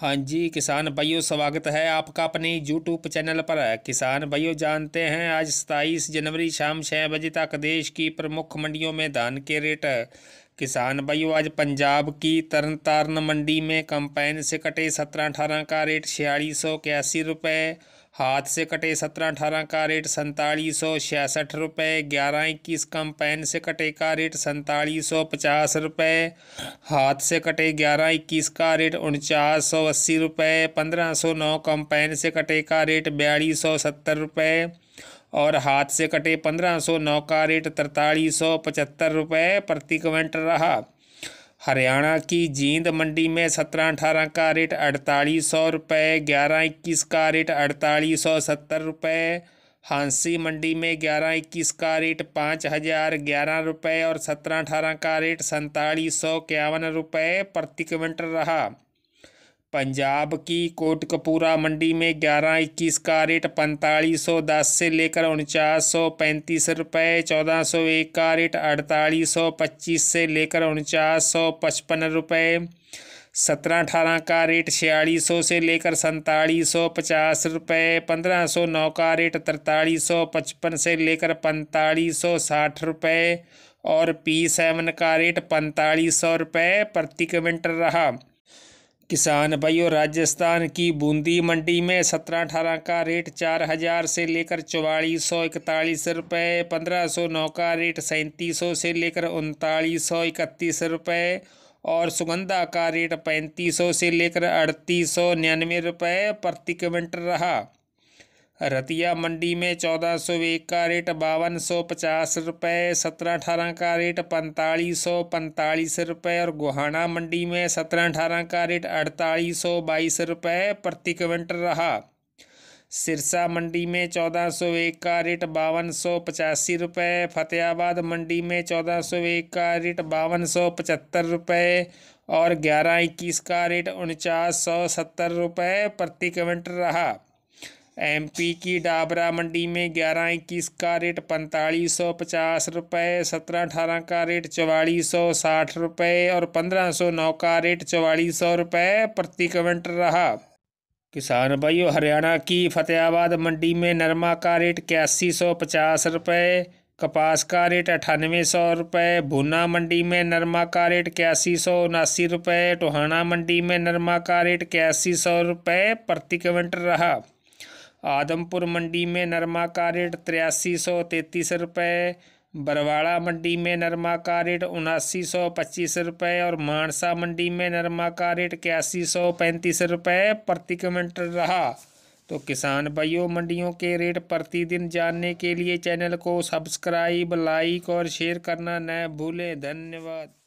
हाँ जी किसान भाइयों स्वागत है आपका अपने यूट्यूब चैनल पर किसान भाइयों जानते हैं आज सताईस जनवरी शाम छः बजे तक देश की प्रमुख मंडियों में धान के रेट किसान भाइयों आज पंजाब की तरन तारण मंडी में कंपैन से कटे सत्रह अठारह का रेट छियालीस सौ इक्यासी रुपये हाथ से कटे सत्रह अठारह का रेट सैंतालीस सौ छियासठ रुपये ग्यारह इक्कीस कंपैन से कटे का रेट सैंतालीस सौ पचास रुपये हाथ से कटे ग्यारह इक्कीस का रेट उनचास सौ अस्सी रुपये पंद्रह सौ नौ कंपैन से कटे का रेट बयालीस सौ सत्तर रुपये और हाथ से कटे पंद्रह सौ नौ का रेट तरतालीस सौ पचहत्तर रुपये प्रति क्विंटल रहा हरियाणा की जींद मंडी में सत्रह अठारह का रेट अड़तालीस सौ रुपये ग्यारह इक्कीस का रेट अड़तालीस सौ सत्तर रुपये हांसी मंडी में ग्यारह इक्कीस का रेट पाँच हज़ार ग्यारह रुपये और सत्रह अठारह का रेट सैंतालीस सौ इक्यावन रुपये प्रति क्विंटल रहा पंजाब की कोटकपूरा मंडी में ग्यारह इक्कीस का रेट पैंतालीस सौ दस से लेकर उनचास सौ पैंतीस रुपये चौदह सौ एक का रेट अड़तालीस सौ पच्चीस से लेकर उनचास सौ पचपन रुपये सत्रह अठारह का रेट छियालीस सौ से लेकर सैंतालीस सौ पचास रुपये पंद्रह सौ नौ का रेट तरतालीस सौ पचपन से लेकर पैंतालीस सौ साठ रुपये और पी सेवन का रेट पैंतालीस सौ रुपये प्रति क्विंटल रहा किसान भाइयों राजस्थान की बूंदी मंडी में सत्रह अठारह का रेट चार हज़ार से लेकर चौवालीस सौ इकतालीस रुपये पंद्रह सौ नौ का रेट सैंतीस सौ से लेकर उनतालीस सौ इकतीस रुपये और सुगंधा का रेट पैंतीस सौ से लेकर अड़तीस सौ निन्यानवे रुपये प्रति क्विंटल रहा रतिया मंडी में चौदह सौ एक का रेट बावन सौ पचास रुपये सत्रह अठारह का रेट पैंतालीस सौ पैंतालीस रुपये और गोहाना मंडी में सत्रह अठारह का रेट अड़तालीस सौ बाईस रुपये प्रति क्विंटल रहा सिरसा मंडी में चौदह सौ एक का रेट बावन सौ पचासी रुपये फतेहाबाद मंडी में चौदह सौ एक का रेट बावन सौ पचहत्तर रुपये और ग्यारह इक्कीस का रेट उनचास सौ सत्तर रुपये प्रति क्विंटल रहा एमपी की डाबरा मंडी में ग्यारह इक्कीस का रेट पैंतालीस सौ पचास रुपये सत्रह अठारह का रेट चवालीस सौ साठ रुपये और पंद्रह सौ नौ का रेट चवालीस सौ रुपये प्रति क्विंटल रहा किसान भाइयों हरियाणा की फतेहाबाद मंडी में नरमा का रेट इक्यासी सौ पचास रुपये कपास का रेट अठानवे सौ रुपये भूना मंडी में नरमा का रेट इक्यासी सौ उनासी रुपये टोहाना मंडी में नरमा का रेट इक्यासी सौ रुपये प्रति क्विंटल रहा आदमपुर मंडी में नरमा का रेट तिरासी सौ तैंतीस रुपये बरवाड़ा मंडी में नरमा का रेट उनासी सौ पच्चीस रुपये और मानसा मंडी में नरमा का रेट इक्यासी सौ पैंतीस रुपये प्रति क्विंटल रहा तो किसान भाइयों मंडियों के रेट प्रतिदिन जानने के लिए चैनल को सब्सक्राइब लाइक और शेयर करना न भूलें धन्यवाद